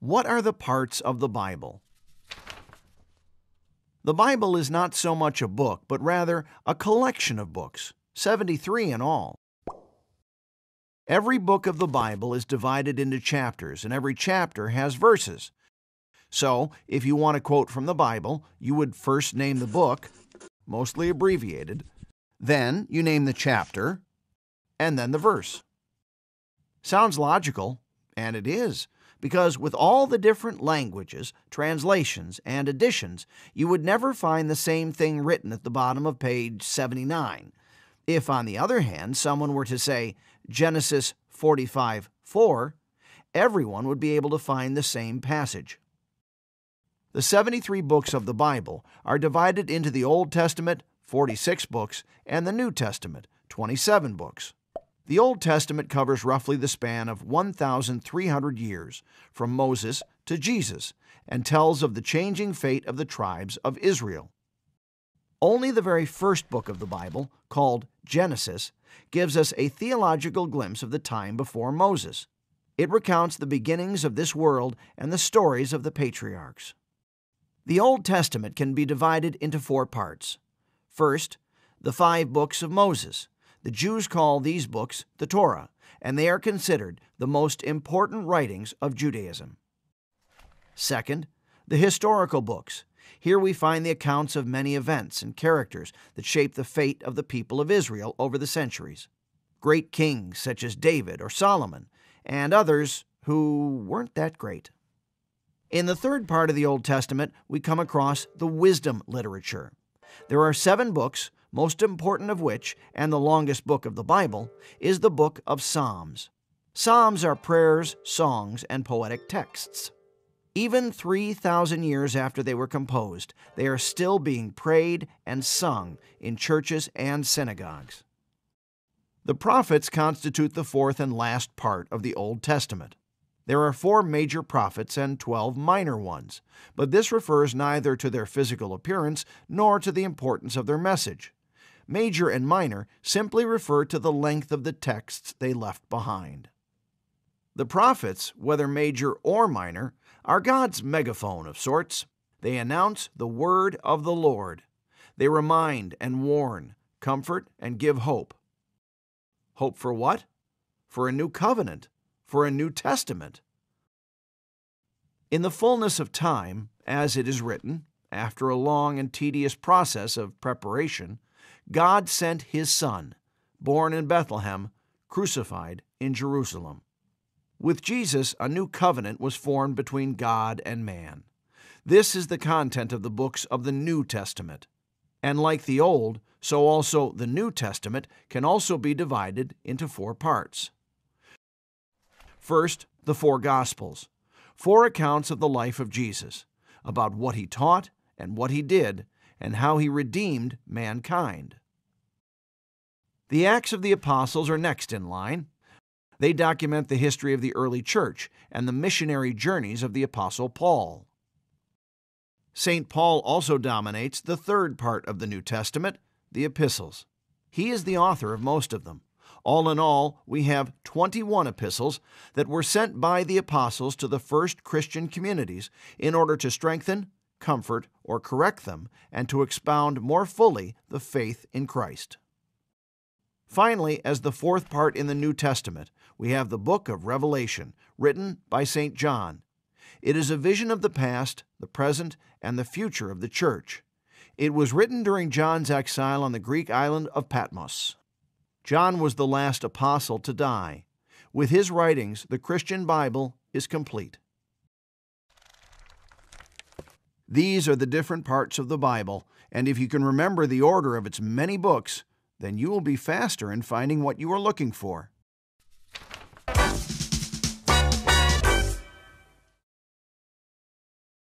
What are the parts of the Bible? The Bible is not so much a book, but rather a collection of books, 73 in all. Every book of the Bible is divided into chapters, and every chapter has verses. So, if you want to quote from the Bible, you would first name the book, mostly abbreviated, then you name the chapter, and then the verse. Sounds logical, and it is, because with all the different languages, translations, and additions, you would never find the same thing written at the bottom of page 79. If, on the other hand, someone were to say Genesis 45 4, everyone would be able to find the same passage. The 73 books of the Bible are divided into the Old Testament, 46 books, and the New Testament, 27 books. The Old Testament covers roughly the span of 1,300 years from Moses to Jesus and tells of the changing fate of the tribes of Israel. Only the very first book of the Bible, called Genesis, gives us a theological glimpse of the time before Moses. It recounts the beginnings of this world and the stories of the patriarchs. The Old Testament can be divided into four parts. First, the five books of Moses. The Jews call these books the Torah, and they are considered the most important writings of Judaism. Second, the historical books. Here we find the accounts of many events and characters that shaped the fate of the people of Israel over the centuries. Great kings such as David or Solomon, and others who weren't that great. In the third part of the Old Testament, we come across the wisdom literature. There are seven books most important of which, and the longest book of the Bible, is the book of Psalms. Psalms are prayers, songs, and poetic texts. Even 3,000 years after they were composed, they are still being prayed and sung in churches and synagogues. The prophets constitute the fourth and last part of the Old Testament. There are four major prophets and twelve minor ones, but this refers neither to their physical appearance nor to the importance of their message. Major and minor simply refer to the length of the texts they left behind. The prophets, whether major or minor, are God's megaphone of sorts. They announce the word of the Lord. They remind and warn, comfort and give hope. Hope for what? For a new covenant, for a new testament. In the fullness of time, as it is written, after a long and tedious process of preparation, God sent his son, born in Bethlehem, crucified in Jerusalem. With Jesus, a new covenant was formed between God and man. This is the content of the books of the New Testament. And like the Old, so also the New Testament can also be divided into four parts. First, the four Gospels, four accounts of the life of Jesus, about what he taught and what he did and how he redeemed mankind. The Acts of the Apostles are next in line. They document the history of the early church and the missionary journeys of the Apostle Paul. St. Paul also dominates the third part of the New Testament, the epistles. He is the author of most of them. All in all, we have 21 epistles that were sent by the apostles to the first Christian communities in order to strengthen, comfort, or correct them, and to expound more fully the faith in Christ. Finally, as the fourth part in the New Testament, we have the book of Revelation, written by St. John. It is a vision of the past, the present, and the future of the church. It was written during John's exile on the Greek island of Patmos. John was the last apostle to die. With his writings, the Christian Bible is complete. These are the different parts of the Bible, and if you can remember the order of its many books, then you will be faster in finding what you are looking for.